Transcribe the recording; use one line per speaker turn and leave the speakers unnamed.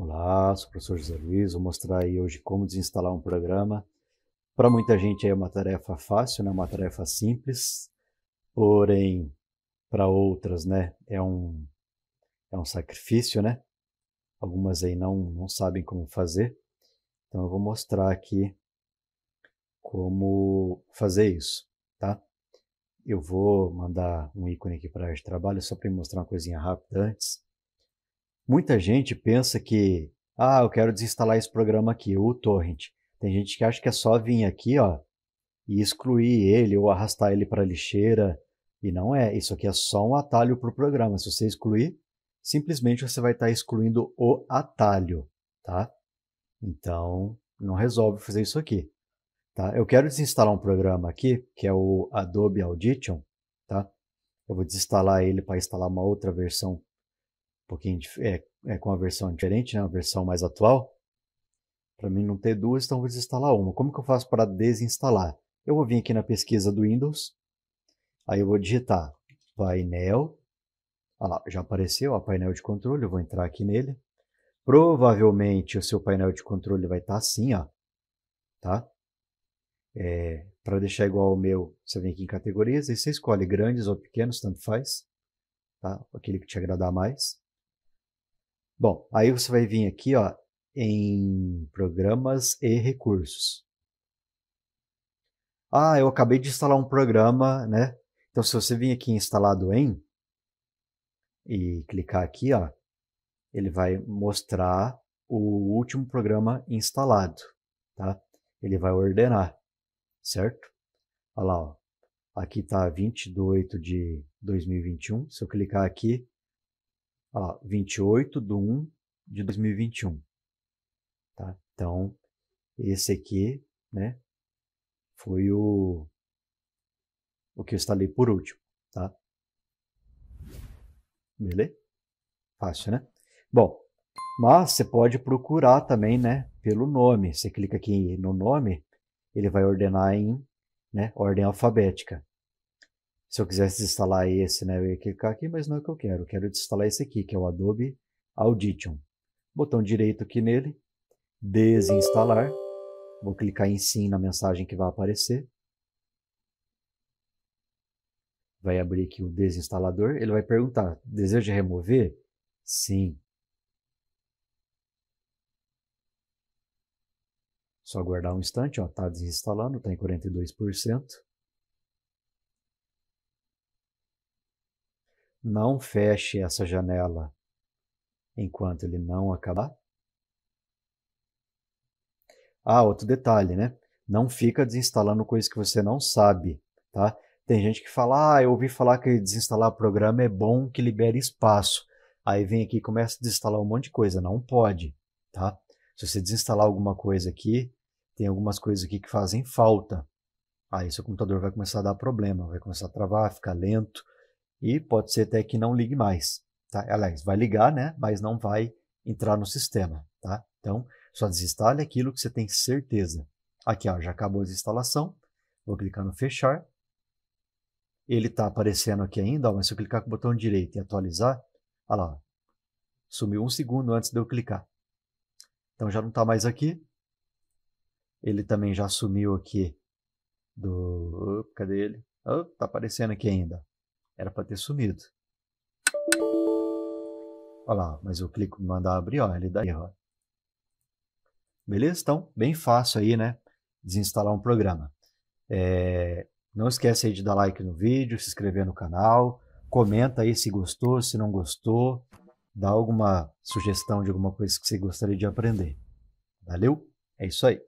Olá, sou o professor José Luiz. Vou mostrar aí hoje como desinstalar um programa. Para muita gente é uma tarefa fácil, né? uma tarefa simples, porém para outras né? é, um, é um sacrifício. Né? Algumas aí não, não sabem como fazer. Então eu vou mostrar aqui como fazer isso. Tá? Eu vou mandar um ícone aqui para a área de trabalho só para mostrar uma coisinha rápida antes. Muita gente pensa que, ah, eu quero desinstalar esse programa aqui, o torrent. Tem gente que acha que é só vir aqui, ó, e excluir ele ou arrastar ele para a lixeira. E não é, isso aqui é só um atalho para o programa. Se você excluir, simplesmente você vai estar tá excluindo o atalho, tá? Então, não resolve fazer isso aqui, tá? Eu quero desinstalar um programa aqui, que é o Adobe Audition, tá? Eu vou desinstalar ele para instalar uma outra versão pouquinho é, é, com a versão diferente, né? A versão mais atual. Para mim não ter duas, então vou desinstalar uma. Como que eu faço para desinstalar? Eu vou vir aqui na pesquisa do Windows, aí eu vou digitar painel, olha lá, já apareceu o painel de controle, eu vou entrar aqui nele. Provavelmente o seu painel de controle vai estar tá assim, ó, tá? É, para deixar igual ao meu, você vem aqui em categorias e você escolhe grandes ou pequenos, tanto faz, tá? Aquele que te agradar mais. Bom, aí você vai vir aqui ó, em programas e recursos. Ah, eu acabei de instalar um programa, né? Então, se você vir aqui em instalado em e clicar aqui, ó, ele vai mostrar o último programa instalado, tá? Ele vai ordenar, certo? Olha lá, ó. aqui está 28 de 2021. Se eu clicar aqui, a 28 de 1 de 2021. Tá? Então, esse aqui né, foi o, o que eu instalei por último. Tá? Beleza? Fácil, né? Bom, mas você pode procurar também né, pelo nome. Você clica aqui no nome, ele vai ordenar em né, ordem alfabética se eu quisesse instalar esse, né, eu ia clicar aqui, mas não é o que eu quero. Eu quero instalar esse aqui, que é o Adobe Audition. Botão direito aqui nele, desinstalar. Vou clicar em sim na mensagem que vai aparecer. Vai abrir aqui o desinstalador. Ele vai perguntar, deseja remover? Sim. Só aguardar um instante, está desinstalando, está em 42%. Não feche essa janela enquanto ele não acabar. Ah, outro detalhe, né? Não fica desinstalando coisas que você não sabe, tá? Tem gente que fala, ah, eu ouvi falar que desinstalar programa é bom, que libera espaço. Aí vem aqui e começa a desinstalar um monte de coisa. Não pode, tá? Se você desinstalar alguma coisa aqui, tem algumas coisas aqui que fazem falta. Aí seu computador vai começar a dar problema, vai começar a travar, ficar lento e pode ser até que não ligue mais. Tá? Aliás, vai ligar, né? mas não vai entrar no sistema. Tá? Então, só desinstale aquilo que você tem certeza. Aqui ó, já acabou a instalação. Vou clicar no fechar. Ele está aparecendo aqui ainda, ó, mas se eu clicar com o botão direito e atualizar, olha lá, sumiu um segundo antes de eu clicar. Então já não está mais aqui. Ele também já sumiu aqui do. Cadê ele? Oh, tá aparecendo aqui ainda. Era para ter sumido. Olha lá, mas eu clico em mandar abrir, ó, ele dá erro. Beleza? Então, bem fácil aí, né? Desinstalar um programa. É, não esquece aí de dar like no vídeo, se inscrever no canal, comenta aí se gostou, se não gostou, dá alguma sugestão de alguma coisa que você gostaria de aprender. Valeu? É isso aí.